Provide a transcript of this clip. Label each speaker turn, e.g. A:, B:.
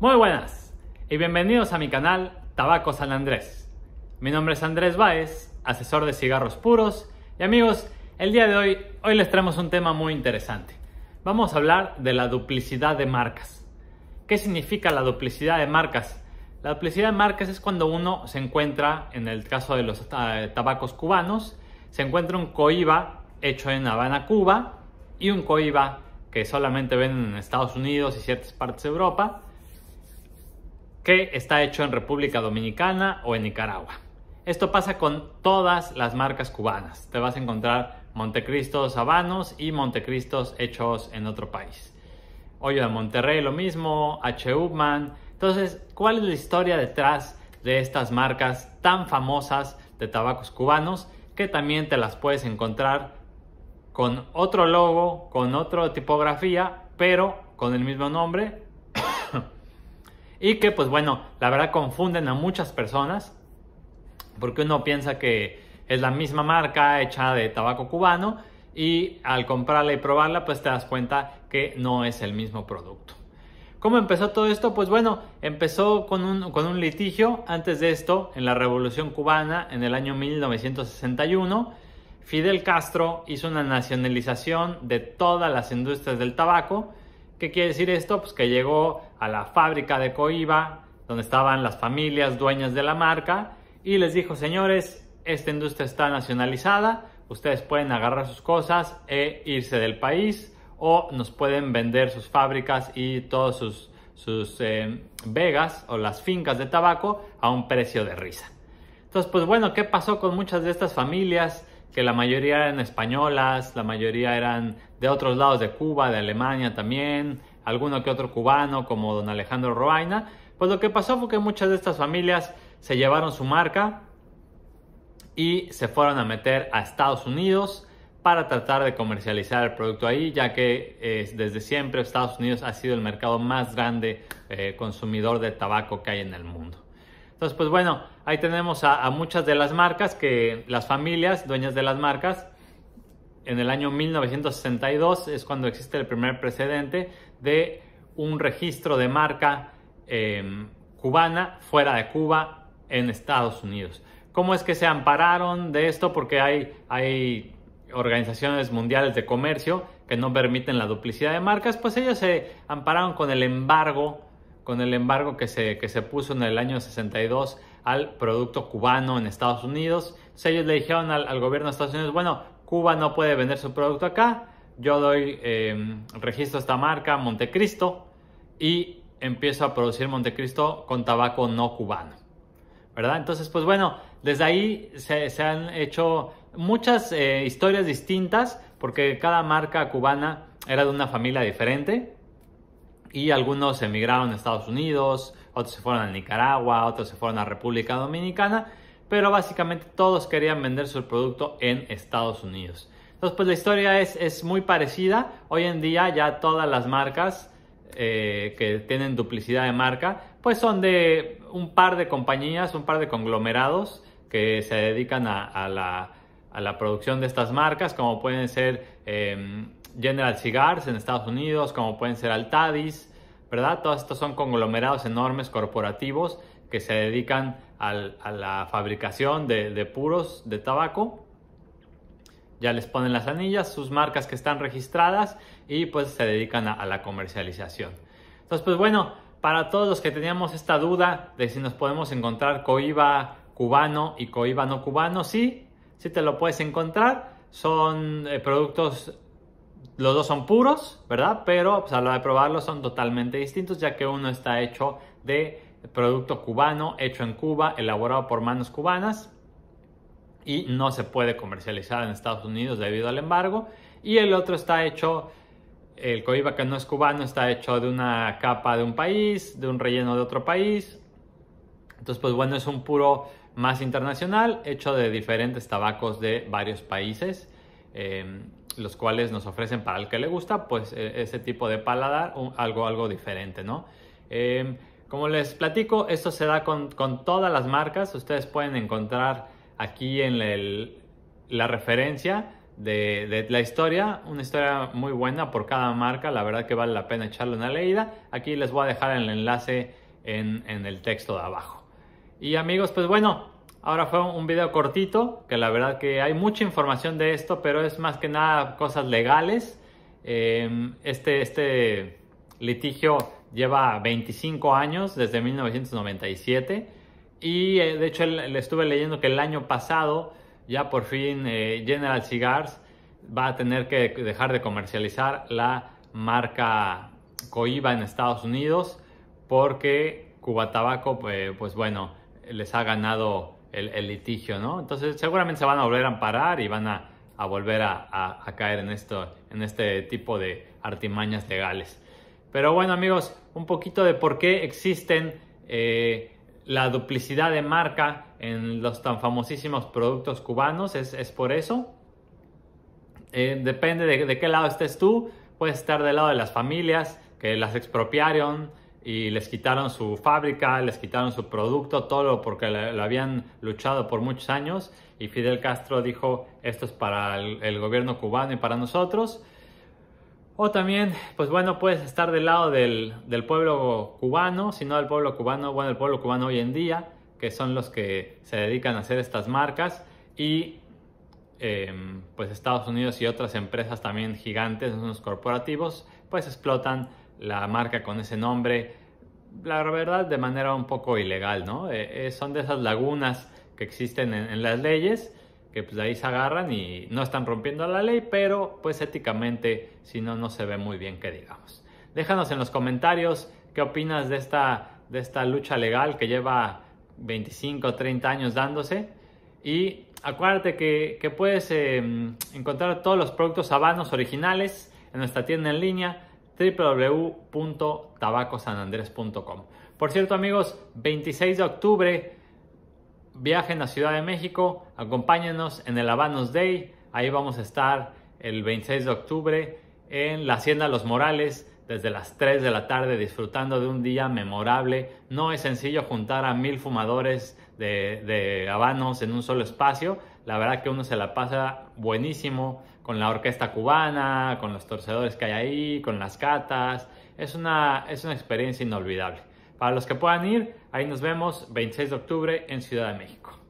A: Muy buenas y bienvenidos a mi canal Tabaco San Andrés. Mi nombre es Andrés Baez, asesor de cigarros puros y amigos, el día de hoy, hoy les traemos un tema muy interesante. Vamos a hablar de la duplicidad de marcas. ¿Qué significa la duplicidad de marcas? La duplicidad de marcas es cuando uno se encuentra, en el caso de los ah, tabacos cubanos, se encuentra un coiba hecho en Habana, Cuba y un coiba que solamente venden en Estados Unidos y ciertas partes de Europa que está hecho en República Dominicana o en Nicaragua. Esto pasa con todas las marcas cubanas. Te vas a encontrar Montecristo Sabanos y Montecristos hechos en otro país. Hoyo de Monterrey lo mismo, H. Upman. Entonces, ¿cuál es la historia detrás de estas marcas tan famosas de tabacos cubanos que también te las puedes encontrar con otro logo, con otra tipografía, pero con el mismo nombre y que pues bueno, la verdad confunden a muchas personas porque uno piensa que es la misma marca hecha de tabaco cubano y al comprarla y probarla pues te das cuenta que no es el mismo producto. ¿Cómo empezó todo esto? Pues bueno, empezó con un, litigio antes de esto, en la Revolución Cubana, en el año 1961. Fidel Castro hizo una nacionalización de todas las industrias del tabaco. ¿Qué quiere decir esto? Pues que llegó a la fábrica de Coiba, donde estaban las familias dueñas de la marca, y les dijo, señores, esta industria está nacionalizada, ustedes pueden agarrar sus cosas e irse del país, o nos pueden vender sus fábricas y todos sus, eh, vegas o las fincas de tabaco a un precio de risa. Entonces, pues bueno, ¿qué pasó con muchas de estas familias? Que la mayoría eran españolas, la mayoría eran de otros lados de Cuba, de Alemania también, alguno que otro cubano como don Alejandro Roaina, pues lo que pasó fue que muchas de estas familias se llevaron su marca y se fueron a meter a Estados Unidos para tratar de comercializar el producto ahí, ya que desde siempre Estados Unidos ha sido el mercado más grande eh, consumidor de tabaco que hay en el mundo. Entonces, pues bueno, ahí tenemos a, a muchas de las marcas que las familias dueñas de las marcas en el año 1962 es cuando existe el primer precedente de un registro de marca em, cubana fuera de Cuba en Estados Unidos. ¿Cómo es que se ampararon de esto? Porque hay, organizaciones mundiales de comercio que no permiten la duplicidad de marcas, pues ellos se ampararon con el embargo, con el embargo que se, que se puso en el año 62 al producto cubano en Estados Unidos. Entonces ellos le dijeron al, al gobierno de Estados Unidos, bueno, Cuba no puede vender su producto acá, yo doy, eh, registro esta marca, Montecristo, y empiezo a producir Montecristo con tabaco no cubano. ¿Verdad? Entonces, pues bueno, desde ahí se, han hecho muchas eh, historias distintas, porque cada marca cubana era de una familia diferente, y algunos emigraron a Estados Unidos, otros se fueron a Nicaragua, otros se fueron a República Dominicana, pero básicamente todos querían vender su producto en Estados Unidos. Entonces, pues la historia es, muy parecida. Hoy en día ya todas las marcas eh, que tienen duplicidad de marca, pues son de un par de compañías, un par de conglomerados que se dedican a, la, producción de estas marcas, como pueden ser em, General Cigars en Estados Unidos, como pueden ser Altadis, ¿verdad? Todos estos son conglomerados enormes corporativos que se dedican a la fabricación de puros de tabaco ya les ponen las anillas, sus marcas que están registradas y pues se dedican a, la comercialización. Entonces, pues bueno, para todos los que teníamos esta duda de si nos podemos encontrar coiba cubano y coiba no cubano, sí, sí te lo puedes encontrar. Son eh, productos, los dos son puros, ¿verdad? Pero pues, a la hora de probarlos son totalmente distintos, ya que uno está hecho de producto cubano, hecho en Cuba, elaborado por manos cubanas, y no se puede comercializar en Estados Unidos debido al embargo. Y el otro está hecho, el coiba que no es cubano, está hecho de una capa de un país, de un relleno de otro país. Entonces, pues bueno, es un puro más internacional, hecho de diferentes tabacos de varios países, em, los cuales nos ofrecen para el que le gusta, pues e, ese tipo de paladar, algo, algo diferente, ¿no? Em, como les platico, esto se da con, con todas las marcas, ustedes pueden encontrar aquí en la referencia de, la historia, una historia muy buena por cada marca, la verdad que vale la pena echarle una leída. Aquí les voy a dejar el enlace en, el texto de abajo. Y amigos, pues bueno, ahora fue un video cortito, que la verdad que hay mucha información de esto, pero es más que nada cosas legales. Em, este, este litigio lleva 25 años, desde 1997 y eh, de hecho le estuve leyendo que el año pasado ya por fin eh, General Cigars va a tener que dejar de comercializar la marca Coiba en Estados Unidos porque Cuba Tabaco, eh, pues bueno, les ha ganado el, litigio, ¿no? Entonces seguramente se van a volver a amparar y van a, volver a, caer en, esto, en este tipo de artimañas legales. Pero bueno amigos, un poquito de por qué existen la duplicidad de marca en los tan famosísimos productos cubanos, es, por eso. Eh, depende de, qué lado estés tú, puedes estar del lado de las familias que las expropiaron y les quitaron su fábrica, les quitaron su producto, todo porque lo, habían luchado por muchos años y Fidel Castro dijo esto es para el gobierno cubano y para nosotros. O también, pues bueno, puedes estar del lado del, pueblo cubano, si no del pueblo cubano, bueno, el pueblo cubano hoy en día, que son los que se dedican a hacer estas marcas, y em, pues Estados Unidos y otras empresas también gigantes, unos corporativos, pues explotan la marca con ese nombre, la verdad, de manera un poco ilegal, ¿no? Eh, eh, son de esas lagunas que existen en las leyes que pues de ahí se agarran y no están rompiendo la ley, pero pues éticamente si no, no se ve muy bien que digamos. Déjanos en los comentarios qué opinas de esta, de esta lucha legal que lleva 25 o 30 años dándose y acuérdate que, puedes em, encontrar todos los productos habanos originales en nuestra tienda en línea www.tabacosanandres.com. Por cierto amigos, 26 de octubre viajen a Ciudad de México, acompáñenos en el Habanos Day. Ahí vamos a estar el 26 de octubre en la Hacienda Los Morales desde las 3 de la tarde disfrutando de un día memorable. No es sencillo juntar a mil fumadores de, de habanos en un solo espacio. La verdad que uno se la pasa buenísimo con la orquesta cubana, con los torcedores que hay ahí, con las catas. Es una, es una experiencia inolvidable. Para los que puedan ir, ahí nos vemos 26 de octubre en Ciudad de México.